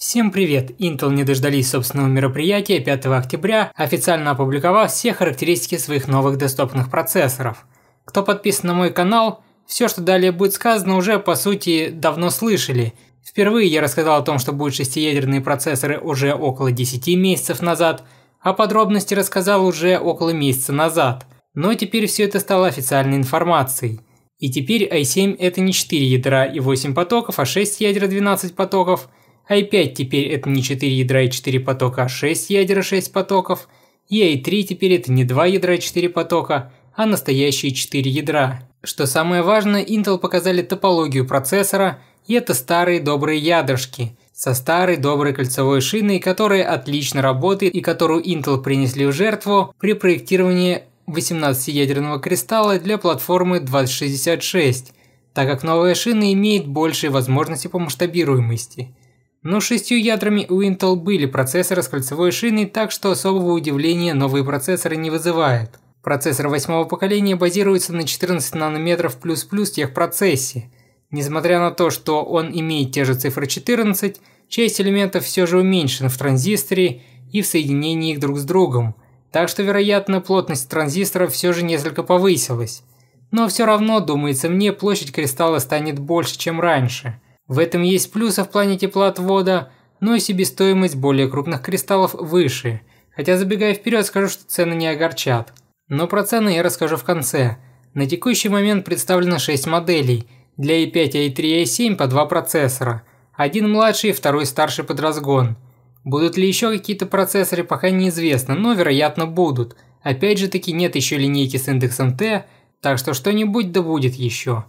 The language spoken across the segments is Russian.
Всем привет! Intel не дождались собственного мероприятия 5 октября, официально опубликовав все характеристики своих новых доступных процессоров. Кто подписан на мой канал, все, что далее будет сказано, уже по сути давно слышали. Впервые я рассказал о том, что будут шестиядерные процессоры уже около 10 месяцев назад, а подробности рассказал уже около месяца назад. Но теперь все это стало официальной информацией. И теперь i7 это не 4 ядра и 8 потоков, а 6 ядер и 12 потоков – i5 а теперь это не 4 ядра и 4 потока, а 6 ядер и 6 потоков, и i3 а теперь это не 2 ядра и 4 потока, а настоящие 4 ядра. Что самое важное, Intel показали топологию процессора, и это старые добрые ядрышки со старой доброй кольцевой шиной, которая отлично работает и которую Intel принесли в жертву при проектировании 18-ядерного кристалла для платформы 2066, так как новая шина имеет большие возможности по масштабируемости – но шестью ядрами у Intel были процессоры с кольцевой шиной, так что особого удивления новые процессоры не вызывают. Процессор восьмого поколения базируется на 14 нанометров плюс-плюс техпроцессе. Несмотря на то, что он имеет те же цифры 14, часть элементов все же уменьшена в транзисторе и в соединении их друг с другом, так что, вероятно, плотность транзистора все же несколько повысилась. Но все равно, думается мне, площадь кристалла станет больше, чем раньше – в этом есть плюсы в плане тепла отвода, но и себестоимость более крупных кристаллов выше. Хотя забегая вперед, скажу, что цены не огорчат. Но про цены я расскажу в конце. На текущий момент представлено 6 моделей. Для i5, i3 и i7 по два процессора. Один младший, второй старший под разгон. Будут ли еще какие-то процессоры, пока неизвестно, но вероятно будут. Опять же таки нет еще линейки с индексом T, так что что-нибудь да будет еще.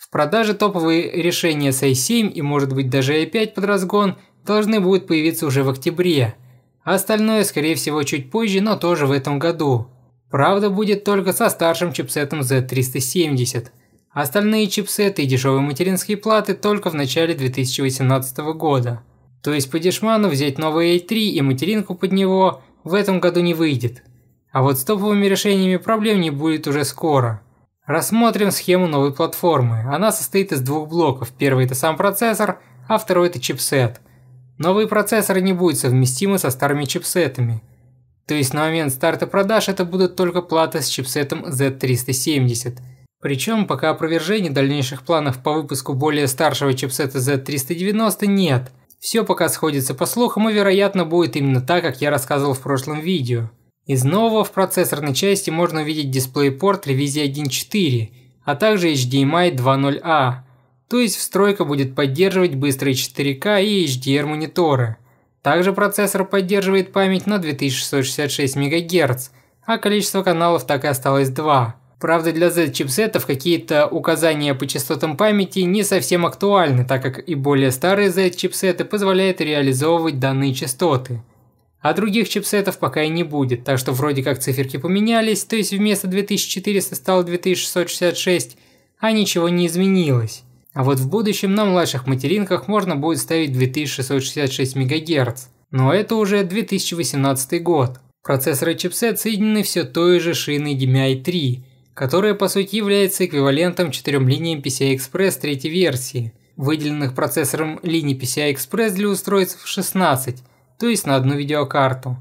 В продаже топовые решения с i7 и может быть даже i5 под разгон должны будут появиться уже в октябре. А остальное, скорее всего, чуть позже, но тоже в этом году. Правда, будет только со старшим чипсетом Z370. Остальные чипсеты и дешевые материнские платы только в начале 2018 года. То есть по дешману взять новый i3 и материнку под него в этом году не выйдет. А вот с топовыми решениями проблем не будет уже скоро. Рассмотрим схему новой платформы. Она состоит из двух блоков. Первый – это сам процессор, а второй – это чипсет. Новые процессоры не будут совместимы со старыми чипсетами. То есть на момент старта продаж это будут только платы с чипсетом Z370. Причем пока опровержений дальнейших планов по выпуску более старшего чипсета Z390 нет. Все пока сходится по слухам и вероятно будет именно так, как я рассказывал в прошлом видео. Из нового в процессорной части можно увидеть DisplayPort ревизии 1.4, а также HDMI 2.0a, а. то есть встройка будет поддерживать быстрые 4К и HDR мониторы. Также процессор поддерживает память на 2666 МГц, а количество каналов так и осталось 2. Правда, для Z-чипсетов какие-то указания по частотам памяти не совсем актуальны, так как и более старые Z-чипсеты позволяют реализовывать данные частоты. А других чипсетов пока и не будет, так что вроде как циферки поменялись, то есть вместо 2400 стало 2666, а ничего не изменилось. А вот в будущем на младших материнках можно будет ставить 2666 МГц. Но это уже 2018 год. Процессоры чипсет соединены все той же шиной DMI-3, которая по сути является эквивалентом четырем линиям PCI-Express третьей версии. Выделенных процессором линий PCI-Express для устройств 16, то есть на одну видеокарту.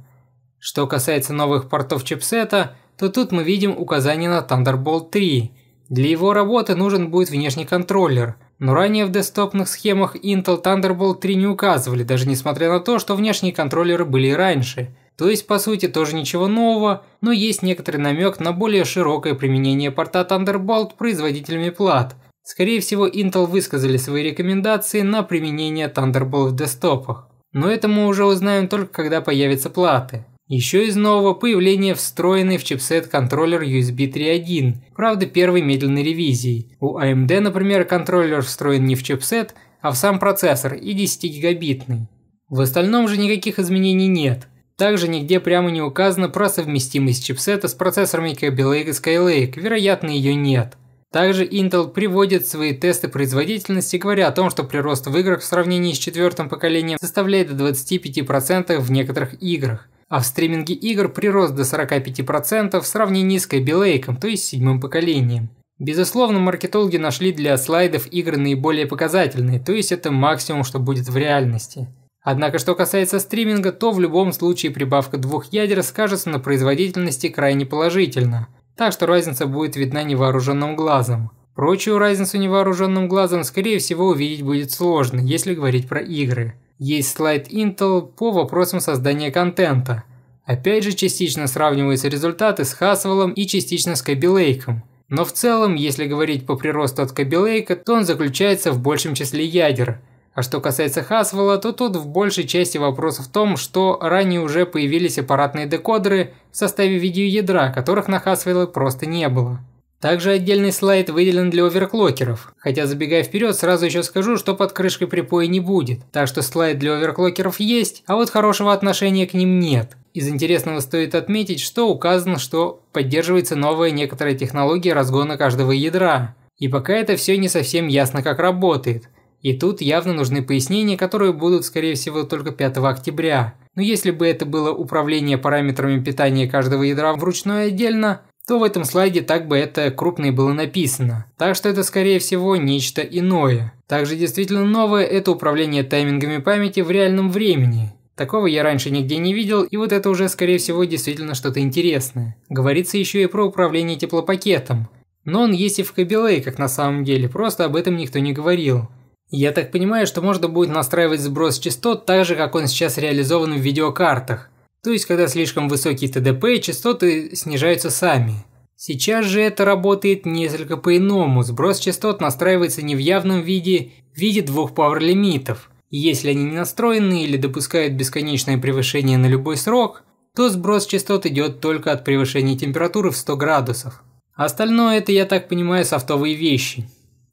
Что касается новых портов чипсета, то тут мы видим указание на Thunderbolt 3. Для его работы нужен будет внешний контроллер, но ранее в десктопных схемах Intel Thunderbolt 3 не указывали, даже несмотря на то, что внешние контроллеры были и раньше. То есть, по сути, тоже ничего нового, но есть некоторый намек на более широкое применение порта Thunderbolt производителями плат. Скорее всего, Intel высказали свои рекомендации на применение Thunderbolt в десктопах. Но это мы уже узнаем только когда появятся платы. Еще из нового появления встроенный в чипсет контроллер USB 3.1, правда первой медленной ревизии. У AMD, а эм например, контроллер встроен не в чипсет, а в сам процессор и 10-гигабитный. В остальном же никаких изменений нет. Также нигде прямо не указано про совместимость чипсета с процессорами Kaby Lake и Skylake, вероятно ее нет. Также Intel приводит свои тесты производительности, говоря о том, что прирост в играх в сравнении с четвертым поколением составляет до 25% в некоторых играх, а в стриминге игр прирост до 45% в сравнении с Кэби то есть седьмым поколением. Безусловно, маркетологи нашли для слайдов игры наиболее показательные, то есть это максимум, что будет в реальности. Однако, что касается стриминга, то в любом случае прибавка двух ядер скажется на производительности крайне положительно – так что разница будет видна невооруженным глазом. Прочую разницу невооруженным глазом, скорее всего, увидеть будет сложно, если говорить про игры. Есть слайд Intel по вопросам создания контента. Опять же, частично сравниваются результаты с Хасвеллом и частично с Кабилейком. Но в целом, если говорить по приросту от Кабилейка, то он заключается в большем числе ядер – а что касается Хасвелла, то тут в большей части вопрос в том, что ранее уже появились аппаратные декодеры в составе видеоядра, которых на Хасвелле просто не было. Также отдельный слайд выделен для оверклокеров, хотя забегая вперед, сразу еще скажу, что под крышкой припоя не будет, так что слайд для оверклокеров есть, а вот хорошего отношения к ним нет. Из интересного стоит отметить, что указано, что поддерживается новая некоторая технология разгона каждого ядра, и пока это все не совсем ясно как работает – и тут явно нужны пояснения, которые будут, скорее всего, только 5 октября. Но если бы это было управление параметрами питания каждого ядра вручную отдельно, то в этом слайде так бы это крупно и было написано. Так что это, скорее всего, нечто иное. Также действительно новое – это управление таймингами памяти в реальном времени. Такого я раньше нигде не видел, и вот это уже, скорее всего, действительно что-то интересное. Говорится еще и про управление теплопакетом. Но он есть и в Кабилей, как на самом деле, просто об этом никто не говорил. Я так понимаю, что можно будет настраивать сброс частот так же, как он сейчас реализован в видеокартах. То есть, когда слишком высокий ТДП, частоты снижаются сами. Сейчас же это работает несколько по-иному. Сброс частот настраивается не в явном виде, в виде двух пауэрлимитов. если они не настроены или допускают бесконечное превышение на любой срок, то сброс частот идет только от превышения температуры в 100 градусов. Остальное это, я так понимаю, софтовые вещи.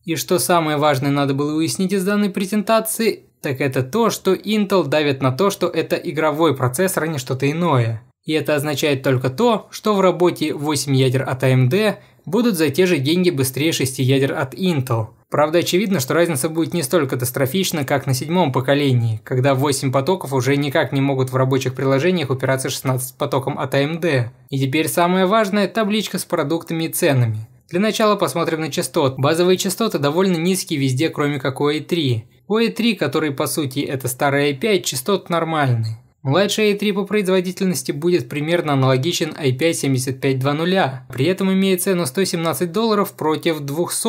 И что самое важное надо было уяснить из данной презентации, так это то, что Intel давит на то, что это игровой процессор, а не что-то иное. И это означает только то, что в работе 8 ядер от AMD будут за те же деньги быстрее 6 ядер от Intel. Правда, очевидно, что разница будет не столь катастрофична, как на седьмом поколении, когда 8 потоков уже никак не могут в рабочих приложениях упираться 16 потоком от AMD. И теперь самое важное – табличка с продуктами и ценами. Для начала посмотрим на частоты. Базовые частоты довольно низкие везде, кроме как у A3. А у A3, а который по сути это старый A5, а частот нормальный. Младший i3 по производительности будет примерно аналогичен i5-7500, при этом имеет цену 117 долларов против 200,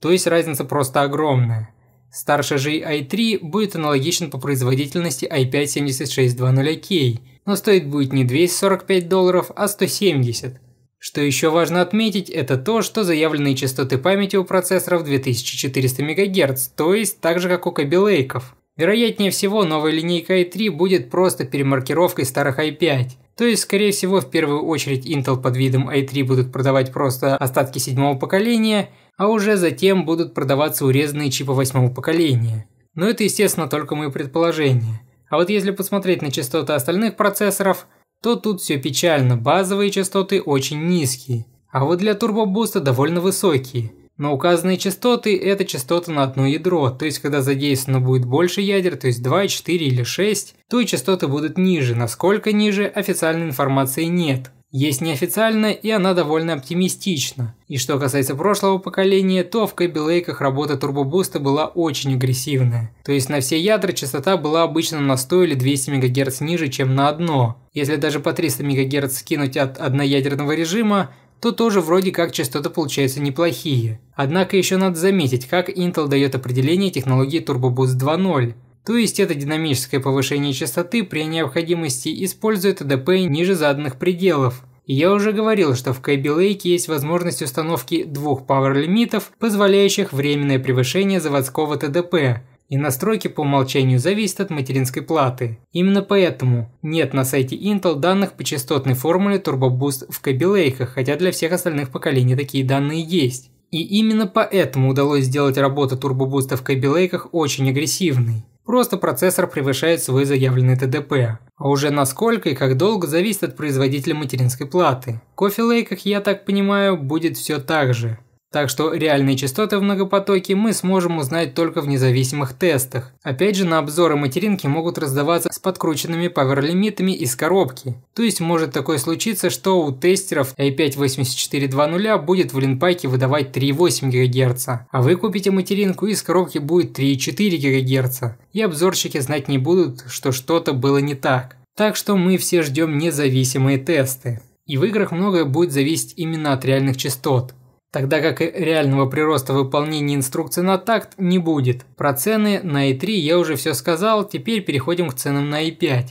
то есть разница просто огромная. Старший же i3 будет аналогичен по производительности i5-7600K, но стоит будет не 245 долларов, а 170. Что еще важно отметить, это то, что заявленные частоты памяти у процессоров 2400 МГц, то есть так же как у кабелейков. Вероятнее всего, новая линейка i3 будет просто перемаркировкой старых i5. То есть, скорее всего, в первую очередь Intel под видом i3 будут продавать просто остатки седьмого поколения, а уже затем будут продаваться урезанные чипы восьмого поколения. Но это, естественно, только мои предположения. А вот если посмотреть на частоты остальных процессоров – то тут все печально, базовые частоты очень низкие, а вот для турбобуста довольно высокие. Но указанные частоты – это частоты на одно ядро, то есть когда задействовано будет больше ядер, то есть 2, 4 или 6, то и частоты будут ниже, насколько ниже официальной информации нет есть неофициально, и она довольно оптимистична. И что касается прошлого поколения, то в Кэбилейках работа турбобуста была очень агрессивная. То есть на все ядра частота была обычно на 100 или 200 МГц ниже, чем на одно. Если даже по 300 МГц скинуть от одноядерного режима, то тоже вроде как частоты получаются неплохие. Однако еще надо заметить, как Intel дает определение технологии Turbo Boost 2.0. То есть это динамическое повышение частоты при необходимости использует АДП ниже заданных пределов. я уже говорил, что в Кэби Лейке есть возможность установки двух power лимитов позволяющих временное превышение заводского ТДП, и настройки по умолчанию зависят от материнской платы. Именно поэтому нет на сайте Intel данных по частотной формуле Turbo Boost в кабелейках, хотя для всех остальных поколений такие данные есть. И именно поэтому удалось сделать работу турбобуста в кабелейках очень агрессивной. Просто процессор превышает свой заявленный ТДП. А уже насколько и как долго зависит от производителя материнской платы. В кофе-лейках, я так понимаю, будет все так же. Так что реальные частоты в многопотоке мы сможем узнать только в независимых тестах. Опять же, на обзоры материнки могут раздаваться с подкрученными паверлимитами из коробки. То есть может такое случиться, что у тестеров a 5 8420 будет в линпаке выдавать 3,8 ГГц, а вы купите материнку из коробки будет 3,4 ГГц. И обзорщики знать не будут, что что-то было не так. Так что мы все ждем независимые тесты. И в играх многое будет зависеть именно от реальных частот тогда как реального прироста выполнения инструкции на такт не будет. Про цены на i3 я уже все сказал, теперь переходим к ценам на i5.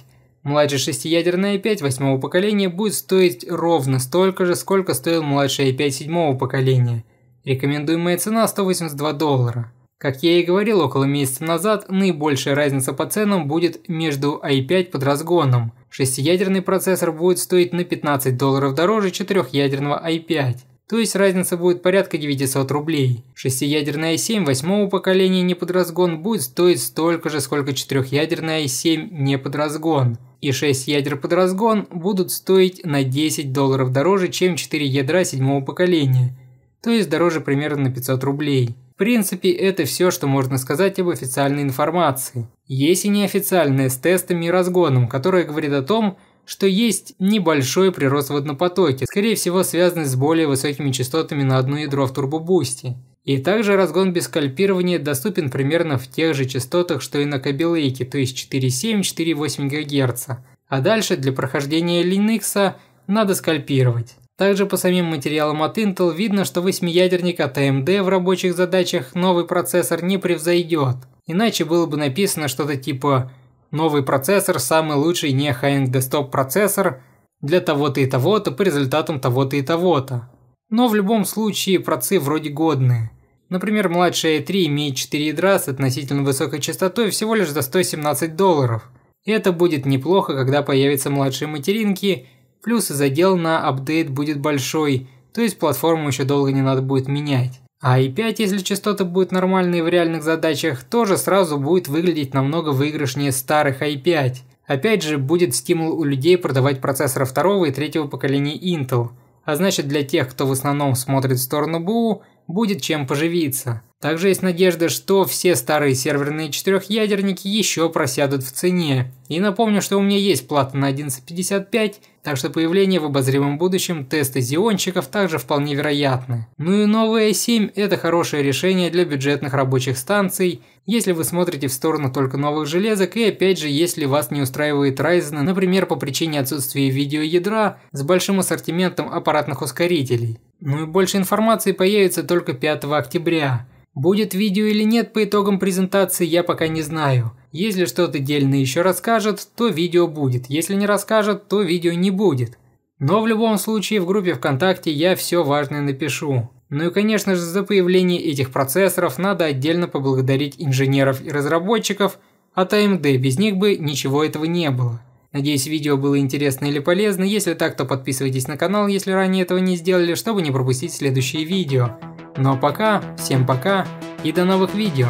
Младший шестиядерный i5 восьмого поколения будет стоить ровно столько же, сколько стоил младший i5 седьмого поколения. Рекомендуемая цена 182 доллара. Как я и говорил около месяца назад, наибольшая разница по ценам будет между i5 под разгоном. Шестиядерный процессор будет стоить на 15 долларов дороже четырехядерного i5. То есть разница будет порядка 900 рублей. Шестиядерная i7 восьмого поколения не под разгон будет стоить столько же, сколько четырехядерная i7 не под разгон. И 6 ядер под разгон будут стоить на 10 долларов дороже, чем 4 ядра седьмого поколения. То есть дороже примерно на 500 рублей. В принципе, это все, что можно сказать об официальной информации. Есть и неофициальная с тестами и разгоном, которая говорит о том, что есть небольшой прирост в однопотоке, скорее всего связанный с более высокими частотами на одно ядро в турбобусте. И также разгон без скальпирования доступен примерно в тех же частотах, что и на кабелейке, то есть 4,7-4,8 ГГц. А дальше для прохождения Linux надо скальпировать. Также по самим материалам от Intel видно, что восьмиядерник AMD в рабочих задачах новый процессор не превзойдет. Иначе было бы написано что-то типа Новый процессор – самый лучший не high-end desktop процессор для того-то и того-то по результатам того-то и того-то. Но в любом случае процы вроде годные. Например, младшая i3 имеет 4 ядра с относительно высокой частотой всего лишь за 117 долларов. И это будет неплохо, когда появятся младшие материнки, плюс и задел на апдейт будет большой, то есть платформу еще долго не надо будет менять. А i5, если частоты будут нормальные в реальных задачах, тоже сразу будет выглядеть намного выигрышнее старых i5. Опять же, будет стимул у людей продавать процессоры второго и третьего поколения Intel. А значит, для тех, кто в основном смотрит в сторону БУ, будет чем поживиться. Также есть надежда, что все старые серверные четырехъядерники еще просядут в цене. И напомню, что у меня есть плата на 11.55, так что появление в обозримом будущем теста зиончиков также вполне вероятно. Ну и новая 7 это хорошее решение для бюджетных рабочих станций, если вы смотрите в сторону только новых железок и опять же, если вас не устраивает Ryzen, например, по причине отсутствия видеоядра с большим ассортиментом аппаратных ускорителей. Ну и больше информации появится только 5 октября. Будет видео или нет по итогам презентации, я пока не знаю. Если что-то дельное еще расскажет, то видео будет. Если не расскажет, то видео не будет. Но в любом случае в группе ВКонтакте я все важное напишу. Ну и конечно же за появление этих процессоров надо отдельно поблагодарить инженеров и разработчиков от а AMD, без них бы ничего этого не было. Надеюсь видео было интересно или полезно, если так, то подписывайтесь на канал, если ранее этого не сделали, чтобы не пропустить следующие видео. Ну а пока, всем пока и до новых видео!